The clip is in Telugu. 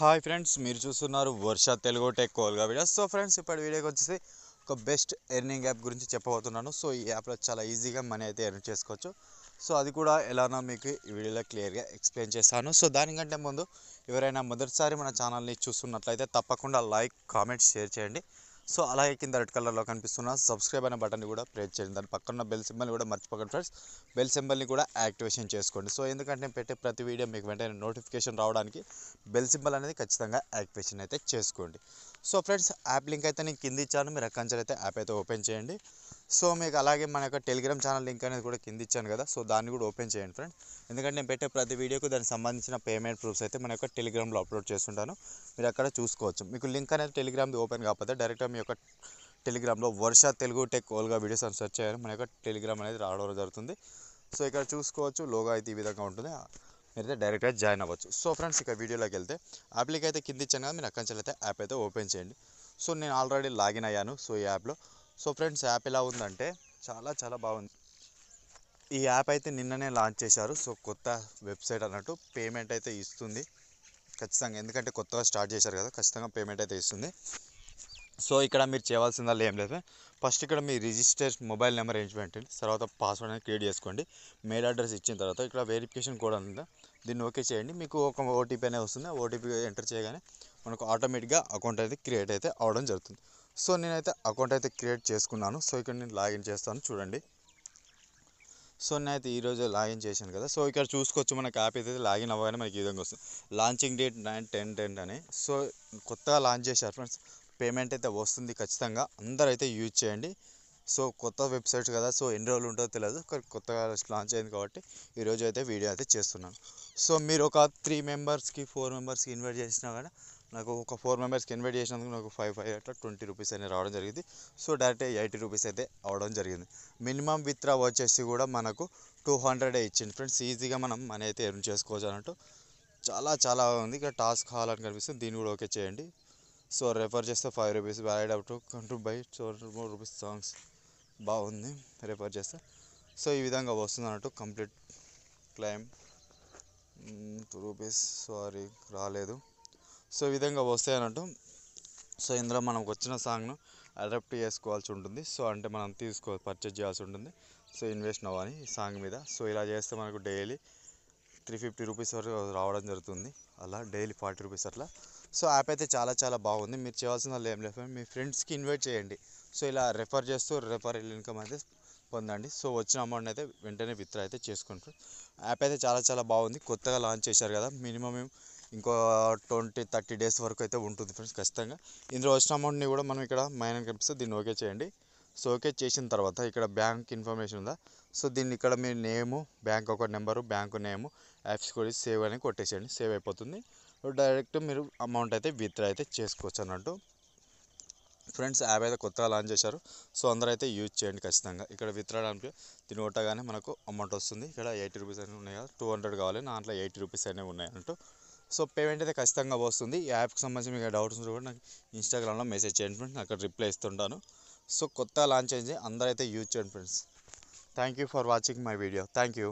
హాయ్ ఫ్రెండ్స్ మీరు చూస్తున్నారు వర్ష తెలుగు టెక్ కోల్గా వీడియో సో ఫ్రెండ్స్ ఇప్పటి వీడియోకి వచ్చేసి ఒక బెస్ట్ ఎర్నింగ్ యాప్ గురించి చెప్పబోతున్నాను సో ఈ యాప్లో చాలా ఈజీగా మనీ అయితే ఎర్న్ చేసుకోవచ్చు సో అది కూడా ఎలానో మీకు ఈ వీడియోలో క్లియర్గా ఎక్స్ప్లెయిన్ చేస్తాను సో దానికంటే ముందు ఎవరైనా మొదటిసారి మన ఛానల్ని చూస్తున్నట్లయితే తప్పకుండా లైక్ కామెంట్ షేర్ చేయండి సో అలాగే కింద రెడ్ కలర్లో కనిపిస్తున్న సబ్స్క్రైబ్ అనే బటన్ని కూడా ప్రెస్ చేయండి దాని పక్కన బెల్ సింబల్ని కూడా మర్చిపోకండి ఫ్రెండ్స్ బెల్ సింబల్ని కూడా యాక్టివేషన్ చేసుకోండి సో ఎందుకంటే నేను పెట్టే ప్రతి వీడియో మీకు వెంటనే నోటిఫికేషన్ రావడానికి బెల్ సింబల్ అనేది ఖచ్చితంగా యాక్టివేషన్ అయితే చేసుకోండి సో ఫ్రెండ్స్ యాప్ లింక్ అయితే నేను కింద ఇచ్చాను మీరు అక్కడి అయితే యాప్ అయితే ఓపెన్ చేయండి సో మీకు అలాగే మన యొక్క టెలిగ్రామ్ ఛానల్ లింక్ అనేది కూడా కింద ఇచ్చాను కదా సో దాన్ని కూడా ఓపెన్ చేయండి ఫ్రెండ్స్ ఎందుకంటే నేను పెట్టే ప్రతి వీడియోకు దానికి సంబంధించిన పేమెంట్ ప్రూఫ్స్ అయితే మన యొక్క టెలిగ్రామ్లో అప్లోడ్ చేస్తుంటాను మీరు అక్కడ చూసుకోవచ్చు మీకు లింక్ అనేది టెలిగ్రామ్ది ఓపెన్ కాకపోతే డైరెక్ట్గా మీ యొక్క టెలిగ్రామ్లో వర్ష తెలుగు టెక్ ఓల్గా వీడియోస్ అని సెర్చ్ చేయాలి మన యొక్క టెలిగ్రామ్ అనేది రావడం జరుగుతుంది సో ఇక్కడ చూసుకోవచ్చు లోగా అయితే ఈ విధంగా ఉంటుంది మీరైతే డైరెక్ట్గా జాయిన్ అవ్వచ్చు సో ఫ్రెండ్స్ ఇక వీడియోలోకి వెళ్తే యాప్లకి అయితే కింద ఇచ్చాను కదా మీరు అక్కడి నుంచి అయితే యాప్ అయితే ఓపెన్ చేయండి సో నేను ఆల్రెడీ లాగిన్ అయ్యాను సో ఈ యాప్లో సో ఫ్రెండ్స్ యాప్ ఎలా ఉందంటే చాలా చాలా బాగుంది ఈ యాప్ అయితే నిన్ననే లాంచ్ చేశారు సో కొత్త వెబ్సైట్ అన్నట్టు పేమెంట్ అయితే ఇస్తుంది ఖచ్చితంగా ఎందుకంటే కొత్తగా స్టార్ట్ చేశారు కదా ఖచ్చితంగా పేమెంట్ అయితే ఇస్తుంది సో ఇక్కడ మీరు చేయాల్సిందల్లా ఏం లేదు ఫస్ట్ ఇక్కడ మీ రిజిస్టర్ మొబైల్ నెంబర్ ఏంటి పెట్టండి తర్వాత పాస్వర్డ్ అనేది క్రియేట్ చేసుకోండి మెయిల్ అడ్రస్ ఇచ్చిన తర్వాత ఇక్కడ వెరిఫికేషన్ కోడ్ ఉందా దీన్ని ఓకే చేయండి మీకు ఒక ఓటీపీ అనేది వస్తుంది ఓటీపీ ఎంటర్ చేయగానే మనకు ఆటోమేటిక్గా అకౌంట్ అయితే క్రియేట్ అయితే అవడం జరుగుతుంది సో నేనైతే అకౌంట్ అయితే క్రియేట్ చేసుకున్నాను సో ఇక్కడ నేను లాగిన్ చేస్తాను చూడండి సో నేనైతే ఈరోజు లాగిన్ చేశాను కదా సో ఇక్కడ చూసుకోవచ్చు మనకు యాప్ అయితే లాగిన్ అవ్వగానే మనకి ఈ విధంగా వస్తుంది launching date nine ten ten అని సో కొత్తగా లాంచ్ చేశారు ఫ్రెండ్స్ పేమెంట్ అయితే వస్తుంది ఖచ్చితంగా అందరూ అయితే యూజ్ చేయండి సో కొత్త వెబ్సైట్ కదా సో ఎన్ని రోజులు ఉంటుందో తెలియదు కొత్తగా లాంచ్ అయింది కాబట్టి ఈరోజు అయితే వీడియో అయితే చేస్తున్నాను సో మీరు ఒక త్రీ మెంబర్స్కి ఫోర్ మెంబర్స్కి ఇన్వైట్ చేసినా కానీ నాకు ఒక ఫోర్ మెంబర్స్కి ఇన్వైట్ చేసినందుకు నాకు ఫైవ్ ఫైవ్ అట్లా ట్వంటీ రూపీస్ అనేది రావడం జరిగింది సో డైరెక్ట్ ఎయిటీ రూపీస్ అయితే అవడం జరిగింది మినిమం డ్రా వచ్చేసి కూడా మనకు టూ హండ్రెడే ఇచ్చింది ఫ్రెండ్స్ ఈజీగా మనం మనీ అయితే ఎర్న్ చేసుకోవచ్చు అన్నట్టు చాలా చాలా ఉంది ఇక్కడ టాస్క్ హాల్ అని కనిపిస్తుంది దీన్ని కూడా ఓకే చేయండి సో రెఫర్ చేస్తే five rupees valid up to కంట్రూ బై టూ రూపీస్ సాంగ్స్ బాగుంది రెఫర్ చేస్తే సో ఈ విధంగా వస్తుంది అన్నట్టు complete claim two rupees sorry రాలేదు సో ఈ విధంగా వస్తాయి అన్నట్టు సో ఇందులో మనకు వచ్చిన సాంగ్ను అడాప్ట్ చేసుకోవాల్సి ఉంటుంది సో అంటే మనం తీసుకో పర్చేజ్ చేయాల్సి ఉంటుంది సో ఇన్వెస్ట్ అవ్వాలి ఈ సాంగ్ మీద సో ఇలా చేస్తే మనకు డైలీ త్రీ ఫిఫ్టీ రూపీస్ వరకు రావడం జరుగుతుంది అలా డైలీ ఫార్టీ రూపీస్ అట్లా సో యాప్ అయితే చాలా చాలా బాగుంది మీరు చేయాల్సిన ఏం లేదు మీ ఫ్రెండ్స్కి ఇన్వైట్ చేయండి సో ఇలా రెఫర్ చేస్తూ రెఫర్ ఇన్కమ్ అయితే పొందండి సో వచ్చిన అమౌంట్ అయితే వెంటనే విత్డ్రా అయితే చేసుకుంటారు యాప్ అయితే చాలా చాలా బాగుంది కొత్తగా లాంచ్ చేశారు కదా మినిమం ఇంకో ట్వంటీ థర్టీ డేస్ వరకు అయితే ఉంటుంది ఫ్రెండ్స్ ఖచ్చితంగా ఇందులో వచ్చిన అమౌంట్ని కూడా మనం ఇక్కడ మైనర్ కనిపిస్తే దీన్ని ఓకే చేయండి సో ఓకే చేసిన తర్వాత ఇక్కడ బ్యాంక్ ఇన్ఫర్మేషన్ ఉందా సో దీన్ని ఇక్కడ మీ name bank account number bank name apps కూడా సేవ్ అని కొట్టేసేయండి సేవ్ అయిపోతుంది డైరెక్ట్ మీరు అమౌంట్ అయితే విత్డ్రా అయితే చేసుకోవచ్చు అన్నట్టు ఫ్రెండ్స్ యాప్ అయితే కొత్తగా లాంచ్ చేశారు సో అందరూ అయితే యూజ్ చేయండి ఖచ్చితంగా ఇక్కడ విత్రాడానికి దీన్ని కొట్టగానే మనకు అమౌంట్ వస్తుంది ఇక్కడ ఎయిటీ రూపీస్ అనేవి ఉన్నాయి కదా టూ హండ్రెడ్ కావాలి దాంట్లో ఎయిటీ రూపీస్ అనేవి ఉన్నాయి అన్నట్టు సో పేమెంట్ అయితే ఖచ్చితంగా వస్తుంది ఈ యాప్కి సంబంధించి మీకు డౌట్స్ ఉంటే కూడా నాకు ఇన్స్టాగ్రామ్లో మెసేజ్ చేయండి ఫ్రెండ్స్ నేను అక్కడ రిప్లై ఇస్తుంటాను సో కొత్త లాంచ్ అయింది అందరైతే యూజ్ చేయండి friends thank you for watching my video thank you